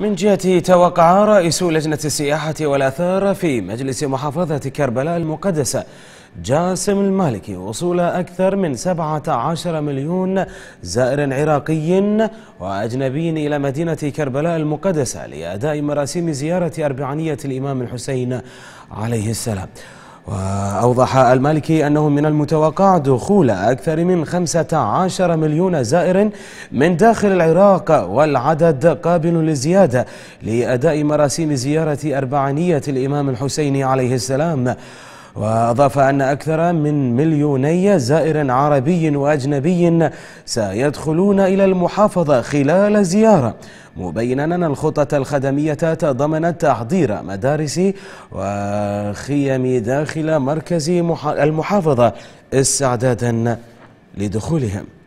من جهته توقع رئيس لجنة السياحة والآثار في مجلس محافظة كربلاء المقدسة جاسم المالكي وصول أكثر من 17 مليون زائر عراقي وأجنبي إلى مدينة كربلاء المقدسة لأداء مراسيم زيارة أربعانية الإمام الحسين عليه السلام وأوضح المالكي أنه من المتوقع دخول أكثر من 15 مليون زائر من داخل العراق والعدد قابل للزيادة لأداء مراسيم زيارة أربعينية الإمام الحسين عليه السلام وأضاف أن أكثر من مليوني زائر عربي وأجنبي سيدخلون إلى المحافظة خلال زيارة مبينا أن الخطة الخدمية تضمنت تحضير مدارس وخيم داخل مركز المحافظة استعدادا لدخولهم